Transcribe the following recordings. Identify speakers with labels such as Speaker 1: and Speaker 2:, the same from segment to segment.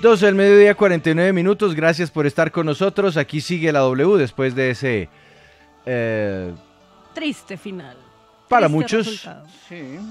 Speaker 1: 12 del mediodía, 49 minutos. Gracias por estar con nosotros. Aquí sigue la W después de ese. Eh, triste final. Para muchos,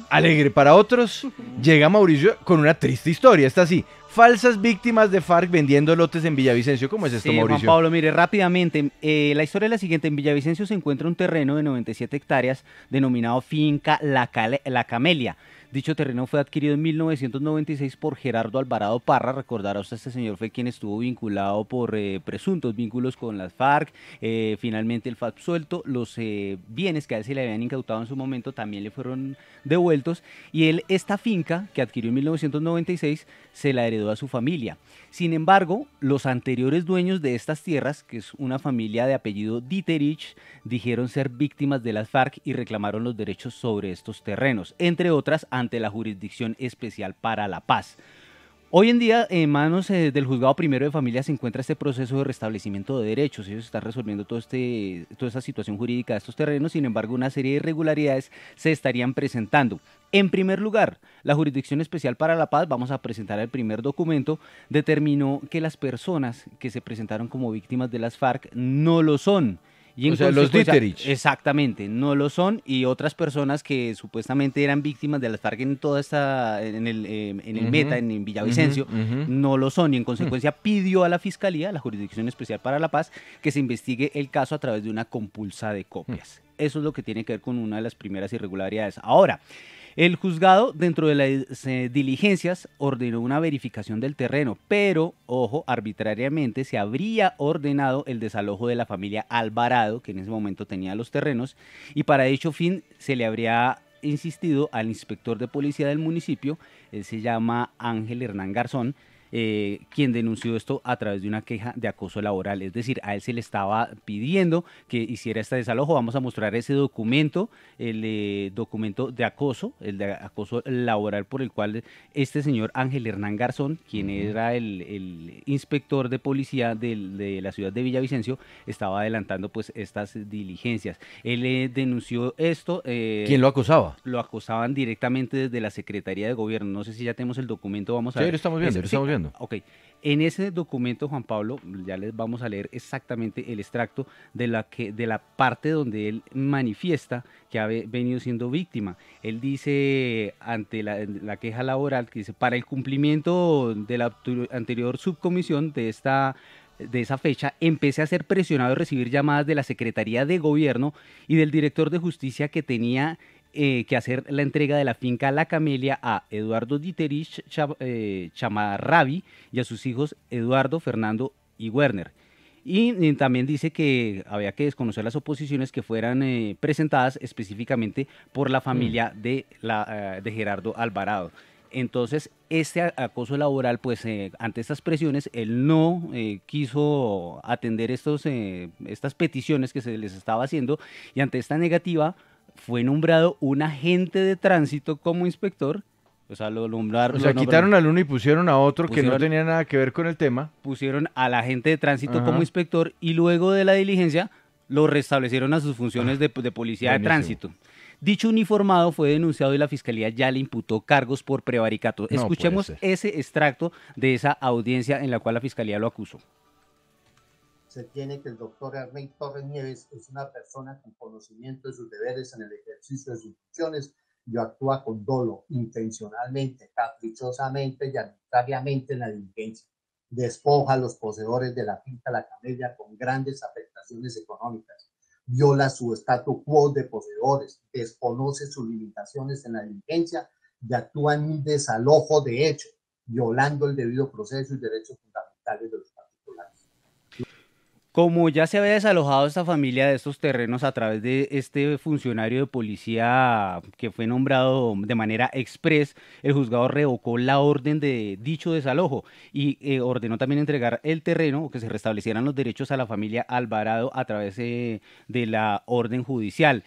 Speaker 1: alegre para otros. Llega Mauricio con una triste historia. Está así: falsas víctimas de FARC vendiendo lotes en Villavicencio. ¿Cómo es esto, Mauricio? Juan
Speaker 2: Pablo, mire, rápidamente. Eh, la historia es la siguiente: en Villavicencio se encuentra un terreno de 97 hectáreas denominado Finca La, la Camelia Dicho terreno fue adquirido en 1996 por Gerardo Alvarado Parra. Recordaros usted, este señor fue quien estuvo vinculado por eh, presuntos vínculos con las FARC. Eh, finalmente el fue suelto, Los eh, bienes que a él se le habían incautado en su momento también le fueron devueltos. Y él, esta finca que adquirió en 1996, se la heredó a su familia. Sin embargo, los anteriores dueños de estas tierras, que es una familia de apellido Dieterich, dijeron ser víctimas de las FARC y reclamaron los derechos sobre estos terrenos. Entre otras, han ante la Jurisdicción Especial para la Paz. Hoy en día, en manos eh, del juzgado primero de familia se encuentra este proceso de restablecimiento de derechos. Ellos están resolviendo este, toda esta situación jurídica de estos terrenos, sin embargo, una serie de irregularidades se estarían presentando. En primer lugar, la Jurisdicción Especial para la Paz, vamos a presentar el primer documento, determinó que las personas que se presentaron como víctimas de las FARC no lo son los pues, Dieterich. Exactamente, no lo son. Y otras personas que supuestamente eran víctimas de las FARC en toda esta, en el, em, en el Meta, en, Villavicencio, no lo son. Y en consecuencia pidió a la Fiscalía, la Jurisdicción Especial para la Paz, que se investigue el caso a través de una compulsa de copias. Eso es lo que tiene que ver con una de las primeras irregularidades. Ahora, el juzgado, dentro de las eh, diligencias, ordenó una verificación del terreno, pero, ojo, arbitrariamente se habría ordenado el desalojo de la familia Alvarado, que en ese momento tenía los terrenos, y para dicho fin se le habría insistido al inspector de policía del municipio, él se llama Ángel Hernán Garzón, eh, quien denunció esto a través de una queja de acoso laboral. Es decir, a él se le estaba pidiendo que hiciera este desalojo. Vamos a mostrar ese documento, el eh, documento de acoso, el de acoso laboral por el cual este señor Ángel Hernán Garzón, quien era el, inspector de policía de, la ciudad de Villavicencio, estaba adelantando pues estas diligencias. Él eh, denunció esto. ¿Quién lo acosaba? Lo acosaban directamente desde la Secretaría de Gobierno. No sé si ya tenemos el documento, vamos a sí, ver. estamos viendo Ok. En ese documento, Juan Pablo, ya les vamos a leer exactamente el extracto de la, que, de la parte donde él manifiesta que ha venido siendo víctima. Él dice ante la, queja laboral que dice, para el cumplimiento de la anterior subcomisión de esta de esa fecha, empecé a ser presionado a recibir llamadas de la Secretaría de Gobierno y del director de Justicia que tenía eh, que hacer la entrega de la finca La Camelia a Eduardo Diterich eh, Chamarrabi y a sus hijos Eduardo, Fernando y Werner. Y también dice que había que desconocer las oposiciones que fueran eh, presentadas específicamente por la mm. familia de, la, de Gerardo Alvarado. Entonces, este acoso laboral, pues ante estas presiones, él no quiso atender estos, estas peticiones que se les estaba haciendo y ante esta negativa, fue nombrado un agente de tránsito como inspector. O sea, lo nombraron. O sea, quitaron
Speaker 1: al uno y pusieron a otro que no
Speaker 2: tenía nada que ver con el tema. Pusieron al agente de tránsito como inspector y luego de la diligencia lo restablecieron a sus funciones de, policía de tránsito. Dicho uniformado fue denunciado y la fiscalía ya le imputó cargos por prevaricato. Escuchemos ese extracto de esa audiencia en la cual la fiscalía lo acusó se tiene que el doctor Hermín Torres Nieves es una persona con conocimiento de sus deberes en el ejercicio de sus funciones y actúa con dolo, intencionalmente, caprichosamente y arbitrariamente en la diligencia. Despoja a los poseedores de la finca La camella con grandes afectaciones económicas. Viola su estatus quo de poseedores, desconoce sus limitaciones en la diligencia y actúa en un desalojo de hecho, violando el debido proceso y derechos fundamentales de los como ya se había desalojado esta familia de estos terrenos a través de este funcionario de policía que fue nombrado de manera express, el juzgado revocó la orden de dicho desalojo y eh, ordenó también entregar el terreno o que se restablecieran los derechos a la familia Alvarado a través eh, de la orden judicial.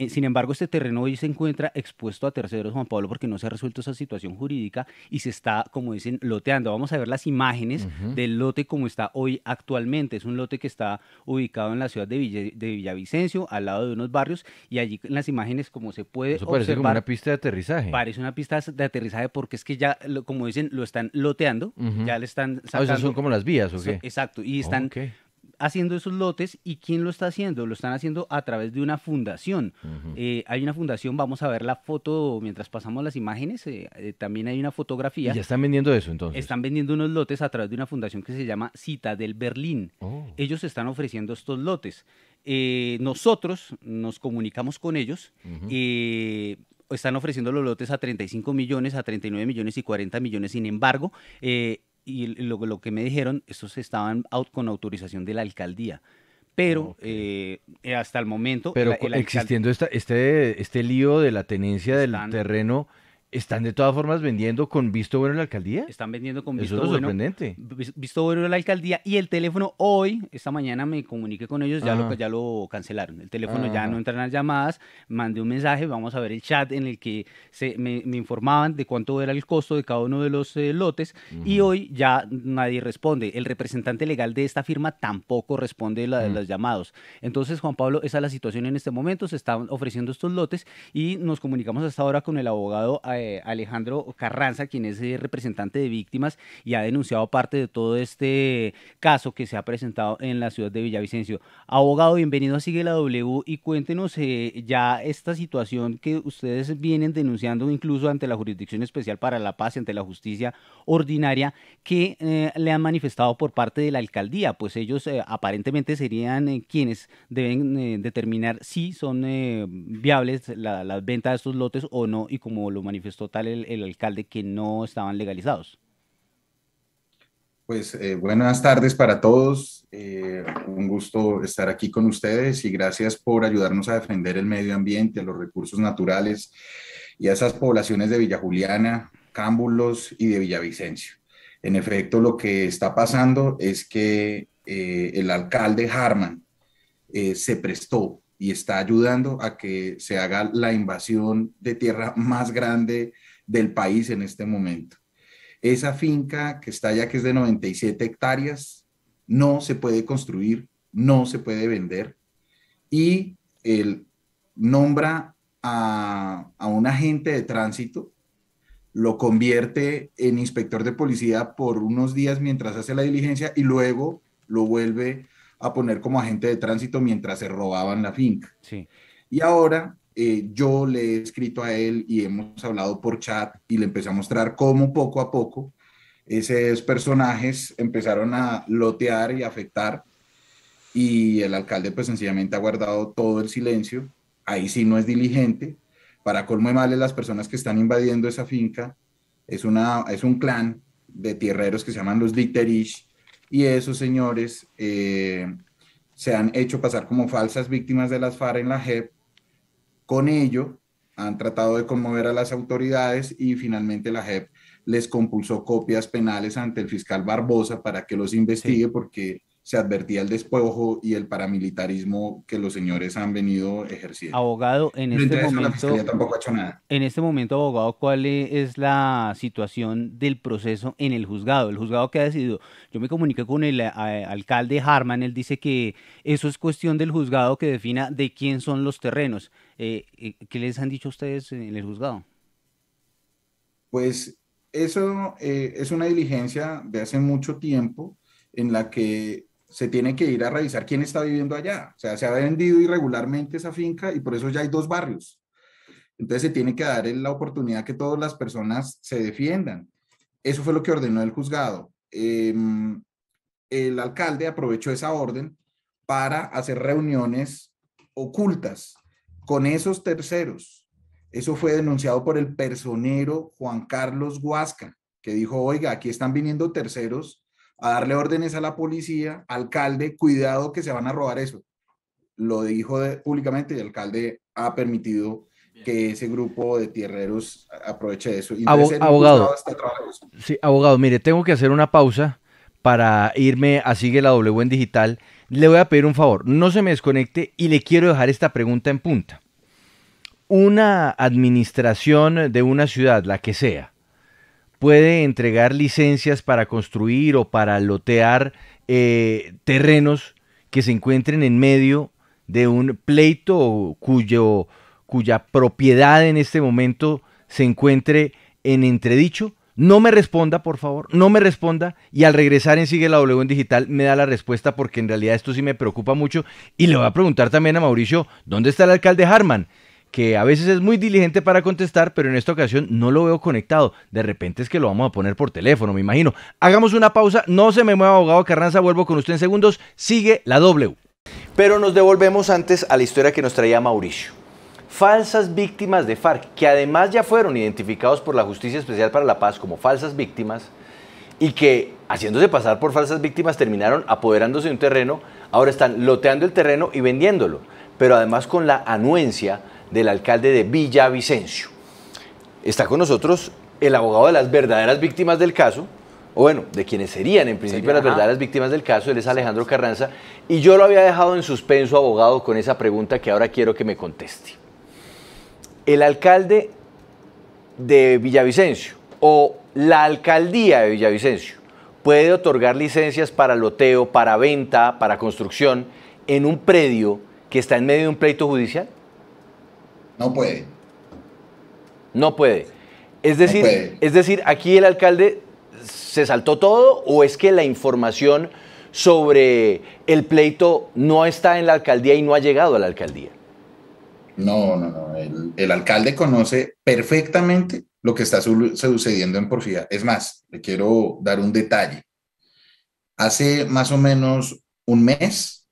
Speaker 2: Eh, sin embargo, este terreno hoy se encuentra expuesto a terceros, Juan Pablo, porque no se ha resuelto esa situación jurídica y se está, como dicen, loteando. Vamos a ver las imágenes del lote como está hoy actualmente. Es un lote que está ubicado en la ciudad de, de Villavicencio, al lado de unos barrios, y allí en las imágenes, como se puede Eso parece una pista de aterrizaje. Parece una pista de aterrizaje porque es que ya, como dicen, lo están loteando, ya le están ah, sacando. O sea, son como las vías, ¿o qué? Exacto, y ah, están haciendo esos lotes y quién lo está haciendo. Lo están haciendo a través de una fundación. Eh, hay una fundación, vamos a ver la foto mientras pasamos las imágenes, eh, eh, también hay una fotografía. ya están
Speaker 1: vendiendo eso entonces?
Speaker 2: Están vendiendo unos lotes a través de una fundación que se llama Cita del Berlín. Oh. Ellos están ofreciendo estos lotes. nosotros nos comunicamos con ellos. están ofreciendo los lotes a 35 millones, a 39 millones y 40 millones. Sin embargo, y lo, que me dijeron, estos estaban out, con autorización de la alcaldía pero eh, eh, hasta el momento... Pero existiendo
Speaker 1: esta, este, este lío de la tenencia del terreno, ¿Están de todas formas vendiendo con visto bueno en la alcaldía? Están
Speaker 2: vendiendo con visto Eso es bueno. sorprendente. Visto bueno en la alcaldía. Y el teléfono hoy, esta mañana me comuniqué con ellos, ya, lo, ya lo cancelaron. El teléfono ya ah. no entran las llamadas. Mandé un mensaje, vamos a ver el chat en el que me, informaban de cuánto era el costo de cada uno de los eh, lotes. Y hoy ya nadie responde. El representante legal de esta firma tampoco responde a mm. los llamados. Entonces, Juan Pablo, esa es la situación en este momento. Se están ofreciendo estos lotes y nos comunicamos hasta ahora con el abogado. A eh, eh, Alejandro Carranza, quien es eh, representante de víctimas y ha denunciado parte de todo este caso que se ha presentado en la ciudad de Villavicencio. Abogado, bienvenido a Sigue la W y cuéntenos eh, ya esta situación que ustedes vienen denunciando incluso ante la Jurisdicción Especial para la Paz, y ante la Justicia Ordinaria, que le han manifestado por parte de la alcaldía, pues ellos aparentemente serían quienes deben determinar si son viables las ventas de estos lotes o no y como lo manifestó total el, alcalde que no estaban legalizados?
Speaker 3: Pues eh, buenas tardes para todos. Eh, un gusto estar aquí con ustedes y gracias por ayudarnos a defender el medio ambiente, los recursos naturales y a esas poblaciones de Villa Juliana, Cámbulos y de Villavicencio. En efecto, lo que está pasando es que eh, el alcalde Harman se prestó y está ayudando a que se haga la invasión de tierra más grande del país en este momento. Esa finca que está ya que es de 97 hectáreas, no se puede construir, no se puede vender. Y él nombra a, a un agente de tránsito, lo convierte en inspector de policía por unos días mientras hace la diligencia y luego lo vuelve a poner como agente de tránsito mientras se robaban la finca. Y ahora eh, yo le he escrito a él y hemos hablado por chat y le empecé a mostrar cómo poco a poco esos personajes empezaron a lotear y afectar y el alcalde pues sencillamente ha guardado todo el silencio, ahí sí no es diligente, para colmo y males las personas que están invadiendo esa finca es, una, es un clan de tierreros que se llaman los Literish y esos señores eh, se han hecho pasar como falsas víctimas de las FARC en la JEP. Con ello, han tratado de conmover a las autoridades y finalmente la JEP les compulsó copias penales ante el fiscal Barbosa para que los investigue porque se advertía el despojo y el paramilitarismo que los señores han venido ejerciendo.
Speaker 2: Abogado, en este momento... En este momento, abogado, ¿cuál es la situación del proceso en el juzgado? El juzgado que ha decidido, yo me comuniqué con el eh, alcalde Harman, él dice que eso es cuestión del juzgado que defina de quién son los terrenos. Eh, eh, ¿Qué les han dicho ustedes
Speaker 3: en el juzgado? Pues eso es una diligencia de hace mucho tiempo en la que se tiene que ir a revisar quién está viviendo allá. O sea, se ha vendido irregularmente esa finca y por eso ya hay dos barrios. Entonces se tiene que dar la oportunidad que todas las personas se defiendan. Eso fue lo que ordenó el juzgado. Em, el alcalde aprovechó esa orden para hacer reuniones ocultas con esos terceros. Eso fue denunciado por el personero Juan Carlos Huasca, que dijo, oiga, aquí están viniendo terceros a darle órdenes a la policía, alcalde, cuidado que se van a robar eso. Lo dijo públicamente y el alcalde ha permitido que ese grupo de tierreros aproveche eso. abogado, sí,
Speaker 1: abogado, mire, tengo que hacer una pausa para irme a Sigue la W en digital. Le voy a pedir un favor, no se me desconecte y le quiero dejar esta pregunta en punta. Una administración de una ciudad, la que sea, puede entregar licencias para construir o para lotear eh, terrenos que se encuentren en medio de un pleito cuyo, cuya propiedad en este momento se encuentre en entredicho. No me responda, por favor, no me responda. Y al regresar en Sigue la W Digital me da la respuesta porque en realidad esto sí me preocupa mucho. Y le voy a preguntar también a Mauricio, ¿dónde está el alcalde Harman? que a veces es muy diligente para contestar, pero en esta ocasión no lo veo conectado. De repente es que lo vamos a poner por teléfono, me imagino. Hagamos una pausa, no se me mueva abogado Carranza, vuelvo con usted en segundos, sigue la W. Pero nos devolvemos antes a la historia que nos traía Mauricio. Falsas víctimas de FARC, que además ya fueron identificados por la Justicia Especial para la Paz como falsas víctimas, y que haciéndose pasar por falsas víctimas terminaron apoderándose de un terreno, ahora están loteando el terreno y vendiéndolo, pero además con la anuencia del alcalde de Villavicencio. Está con nosotros el abogado de las verdaderas víctimas del caso, o bueno, de quienes serían en principio las verdaderas víctimas del caso, él es Alejandro Carranza, y yo lo había dejado en suspenso, abogado, con esa pregunta que ahora quiero que me conteste. El alcalde de Villavicencio o la alcaldía de Villavicencio puede otorgar licencias para loteo, para venta, para construcción en un predio que está en medio de un pleito judicial? No puede. No puede. Es decir, Es decir aquí el alcalde se saltó todo o es que la información sobre el pleito no está en la alcaldía y no ha llegado a la alcaldía.
Speaker 3: No, no, no. El, alcalde conoce perfectamente lo que está sucediendo en Porfía. Es más, le quiero dar un detalle. Hace más o menos un mes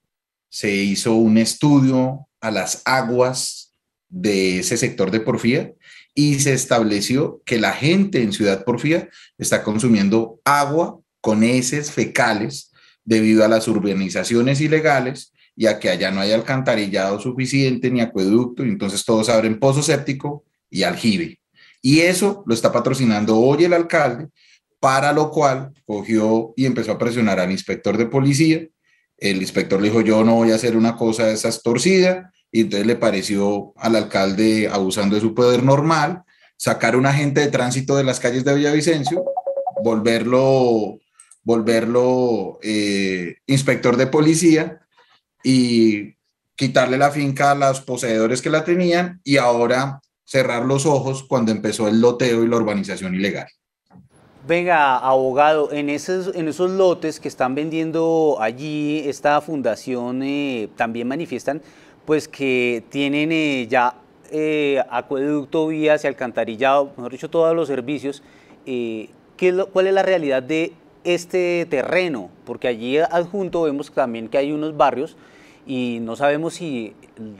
Speaker 3: se hizo un estudio a las aguas de ese sector de Porfía y se estableció que la gente en Ciudad Porfía está consumiendo agua con heces fecales debido a las urbanizaciones ilegales y a que allá no hay alcantarillado suficiente ni acueducto, y entonces todos abren pozo séptico y aljibe. Y eso lo está patrocinando hoy el alcalde, para lo cual cogió y empezó a presionar al inspector de policía. El inspector le dijo, yo no voy a hacer una cosa de esas torcida, y entonces le pareció al alcalde, abusando de su poder normal, sacar un agente de tránsito de las calles de Villavicencio, volverlo, volverlo eh, inspector de policía y quitarle la finca a los poseedores que la tenían y ahora cerrar los ojos cuando empezó el loteo y la urbanización ilegal.
Speaker 2: Venga, abogado, en esos, en esos lotes que están vendiendo allí, esta fundación eh, también manifiestan pues que tienen eh, ya eh, acueducto, vías y alcantarillado, mejor dicho, todos los servicios. Eh, ¿qué ¿Cuál es la realidad de este terreno? Porque allí adjunto vemos también que hay unos barrios y no sabemos si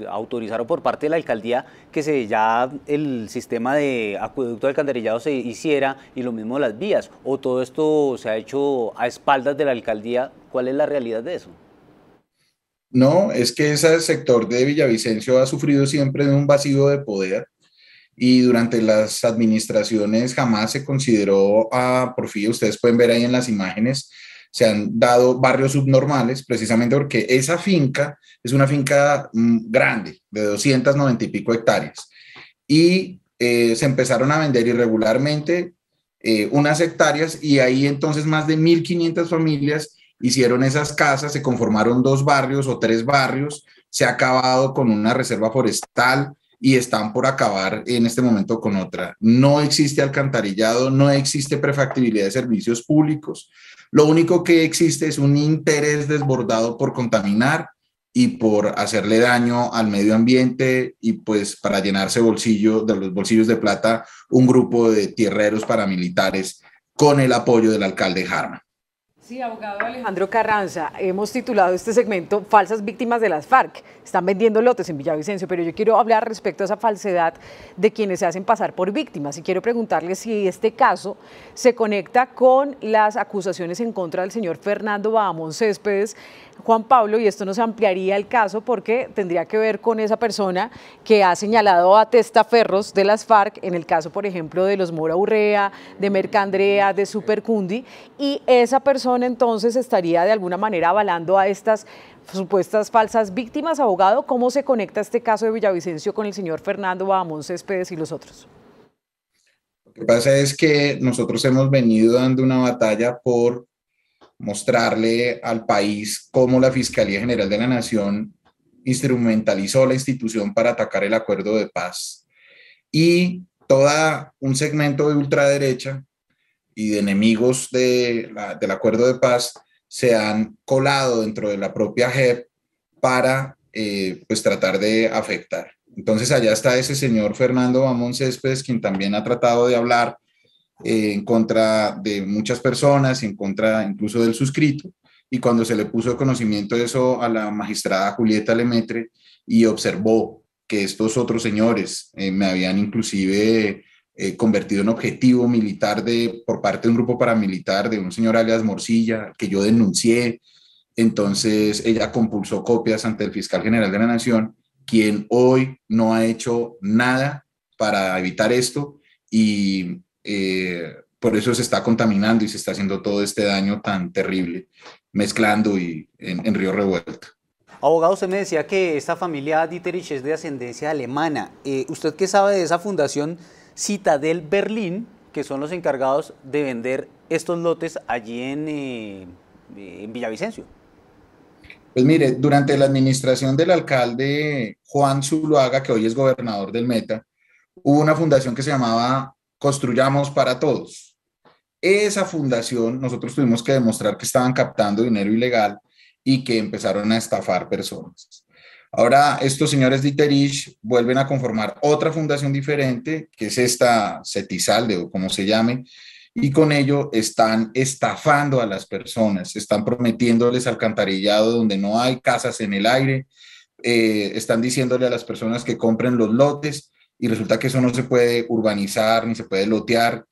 Speaker 2: autorizaron por parte de la alcaldía que se ya el sistema de acueducto alcantarillado se hiciera y lo mismo las vías, o todo esto se ha hecho a espaldas de la alcaldía. ¿Cuál es la realidad de eso?
Speaker 3: No, es que ese sector de Villavicencio ha sufrido siempre de un vacío de poder y durante las administraciones jamás se consideró a Porfirio, ustedes pueden ver ahí en las imágenes, se han dado barrios subnormales precisamente porque esa finca es una finca mm, grande, de 290 y pico hectáreas, y eh, se empezaron a vender irregularmente eh, unas hectáreas y ahí entonces más de 1.500 familias hicieron esas casas, se conformaron dos barrios o tres barrios, se ha acabado con una reserva forestal y están por acabar en este momento con otra. No existe alcantarillado, no existe prefactibilidad de servicios públicos. Lo único que existe es un interés desbordado por contaminar y por hacerle daño al medio ambiente y pues para llenarse bolsillo de los bolsillos de plata un grupo de tierreros paramilitares con el apoyo del alcalde Harman.
Speaker 1: Sí, abogado Alejandro Carranza, hemos titulado este segmento Falsas víctimas de las FARC. Están vendiendo lotes en Villavicencio, pero yo quiero hablar respecto a esa falsedad de quienes se hacen pasar por víctimas y quiero preguntarle si este caso se conecta con las acusaciones en contra del señor Fernando Bahamón Céspedes, Juan Pablo, y esto nos ampliaría el caso porque tendría que ver con esa persona que ha señalado a testaferros de las FARC, en el caso, por ejemplo, de los Mora Urrea, de Mercandrea, de Supercundi, y esa persona entonces estaría de alguna manera avalando a estas supuestas falsas víctimas. Abogado, ¿cómo se conecta este caso de Villavicencio con el señor Fernando Bahamón Céspedes y los
Speaker 3: otros? Lo que pasa es que nosotros hemos venido dando una batalla por mostrarle al país cómo la Fiscalía General de la Nación instrumentalizó la institución para atacar el acuerdo de paz. Y toda un segmento de ultraderecha y de enemigos de del acuerdo de paz se han colado dentro de la propia JEP para eh, pues tratar de afectar. Entonces allá está ese señor Fernando Bamón Céspedes, quien también ha tratado de hablar eh, en contra de muchas personas, en contra incluso del suscrito, y cuando se le puso de conocimiento eso a la magistrada Julieta Lemetre y observó que estos otros señores eh, me habían inclusive eh, convertido en objetivo militar de, por parte de un grupo paramilitar de un señor alias Morcilla, que yo denuncié. Entonces ella compulsó copias ante el fiscal general de la Nación, quien hoy no ha hecho nada para evitar esto y eh, por eso se está contaminando y se está haciendo todo este daño tan terrible, mezclando y en, Río Revuelto. Abogado, usted
Speaker 2: me decía que esta familia Dieterich es de ascendencia alemana. Eh, ¿Usted qué sabe de esa fundación Citadel Berlín, que son los encargados de vender estos lotes allí
Speaker 3: eh, eh, en, Villavicencio. Pues mire, durante la administración del alcalde Juan Zuluaga, que hoy es gobernador del Meta, hubo una fundación que se llamaba Construyamos para Todos. Esa fundación, nosotros tuvimos que demostrar que estaban captando dinero ilegal y que empezaron a estafar personas. Ahora estos señores de Iterich vuelven a conformar otra fundación diferente, que es esta Cetizalde o como se llame, y con ello están estafando a las personas, están prometiéndoles alcantarillado donde no hay casas en el aire, eh, están diciéndole a las personas que compren los lotes y resulta que eso no se puede urbanizar ni se puede lotear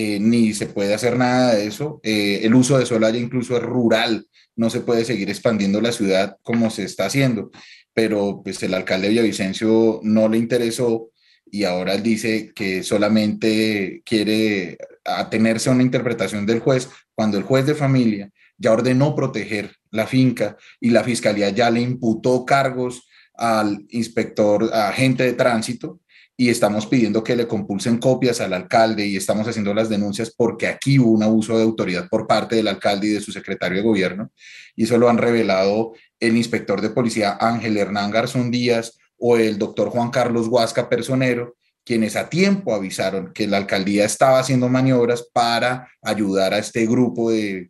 Speaker 3: eh, ni se puede hacer nada de eso. Eh, el uso de allá incluso es rural, no se puede seguir expandiendo la ciudad como se está haciendo, pero pues el alcalde Villavicencio no le interesó y ahora dice que solamente quiere atenerse a una interpretación del juez cuando el juez de familia ya ordenó proteger la finca y la fiscalía ya le imputó cargos al inspector, agente de tránsito, y estamos pidiendo que le compulsen copias al alcalde y estamos haciendo las denuncias porque aquí hubo un abuso de autoridad por parte del alcalde y de su secretario de gobierno. Y eso lo han revelado el inspector de policía Ángel Hernán Garzón Díaz o el doctor Juan Carlos Huasca Personero, quienes a tiempo avisaron que la alcaldía estaba haciendo maniobras para ayudar a este grupo de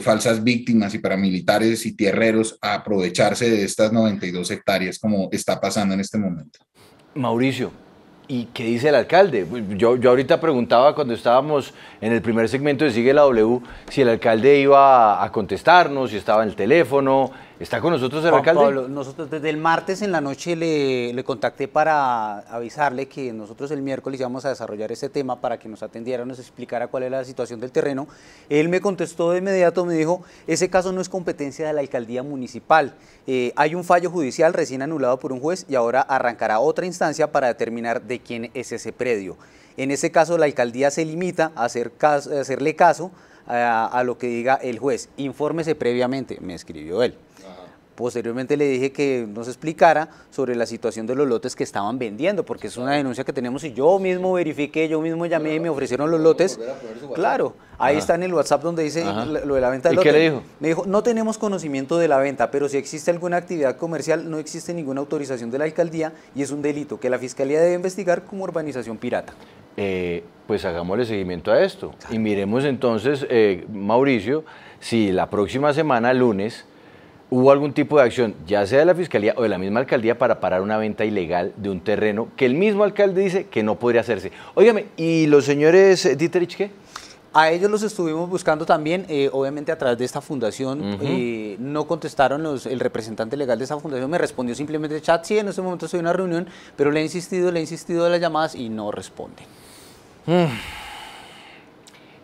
Speaker 3: falsas víctimas y paramilitares y tierreros a aprovecharse de estas 92 hectáreas como está pasando en este momento.
Speaker 1: Mauricio, ¿Y qué dice el alcalde? Yo, yo ahorita preguntaba cuando estábamos en el primer segmento de Sigue la W si el alcalde iba a contestarnos, si estaba en el teléfono, ¿Está con nosotros el alcalde?
Speaker 2: nosotros desde el martes en la noche le, contacté para avisarle que nosotros el miércoles íbamos a desarrollar ese tema para que nos atendiera, nos explicara cuál era la situación del terreno. Él me contestó de inmediato, me dijo, ese caso no es competencia de la alcaldía municipal. Eh, hay un fallo judicial recién anulado por un juez y ahora arrancará otra instancia para determinar de quién es ese predio. En ese caso la alcaldía se limita a, hacer hacerle caso a, lo que diga el juez. Infórmese previamente, me escribió él. Ah. Posteriormente le dije que nos explicara sobre la situación de los lotes que estaban vendiendo, porque es una denuncia que tenemos y yo mismo verifiqué, yo mismo llamé y me ofrecieron los lotes. Claro, ahí está en el WhatsApp donde dice lo de la venta lotes. ¿Y ¿Qué le dijo? Me dijo, no tenemos conocimiento de la venta, pero si existe alguna actividad comercial, no existe ninguna autorización de la alcaldía y es un delito que la fiscalía debe investigar como urbanización pirata.
Speaker 1: Eh, pues hagámosle seguimiento a esto. Y miremos entonces, eh, Mauricio, si la próxima semana, lunes, hubo algún tipo de acción, ya sea de la fiscalía o de la misma alcaldía, para parar una venta ilegal de un terreno que el mismo alcalde dice que no podría hacerse. Óigame, ¿y los señores eh, Dietrich qué?
Speaker 2: A ellos los estuvimos buscando también, eh, obviamente a través de esta fundación. Eh, no contestaron el representante legal de esta fundación, me respondió simplemente chat, sí, en este momento estoy en una reunión, pero le he insistido, le he insistido de las llamadas y no responde.
Speaker 1: Mm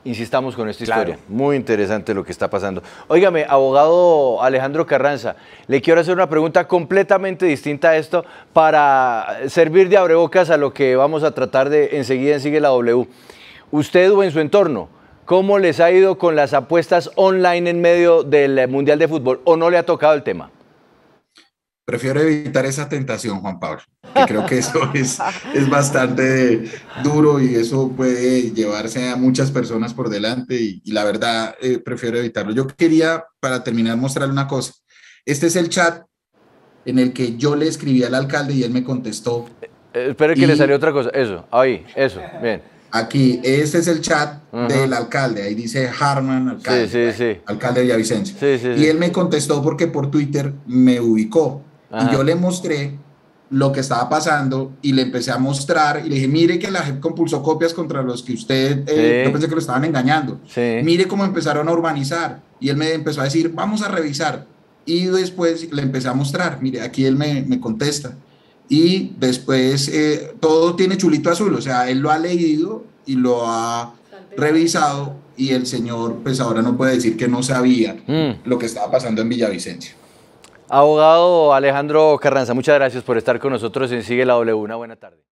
Speaker 1: insistamos con esta historia. Muy interesante lo que está pasando. Óigame, abogado Alejandro Carranza, le quiero hacer una pregunta completamente distinta a esto para servir de abrebocas a lo que vamos a tratar de enseguida en Sigue la W. Usted o en su entorno, ¿cómo les ha ido con las apuestas online en medio del Mundial de Fútbol? ¿O no le ha tocado el tema?
Speaker 3: Prefiero evitar esa tentación, Juan Pablo, creo que eso es, es bastante duro y eso puede llevarse a muchas personas por delante y, la verdad eh, prefiero evitarlo. Yo quería, para terminar, mostrarle una cosa. Este es el chat en el que yo le escribí al alcalde y él me contestó. Eh,
Speaker 1: eh, Espero que le salió otra cosa. Eso, ahí, eso, bien.
Speaker 3: Aquí, este es el chat del alcalde. Ahí dice Harman, alcalde, alcalde de Villavicencio. y él me contestó porque por Twitter me ubicó. Y yo le mostré lo que estaba pasando y le empecé a mostrar y le dije, mire que la JEP compulsó copias contra los que usted, eh, yo pensé que lo estaban engañando, mire cómo empezaron a urbanizar y él me empezó a decir, vamos a revisar y después le empecé a mostrar, mire, aquí él me, contesta y después eh, todo tiene chulito azul, o sea, él lo ha leído y lo ha revisado y el señor pues ahora no puede decir que no sabía mm. lo que estaba pasando en Villavicencio.
Speaker 1: Abogado Alejandro Carranza, muchas gracias por estar con nosotros en Sigue la W. Una buena tarde.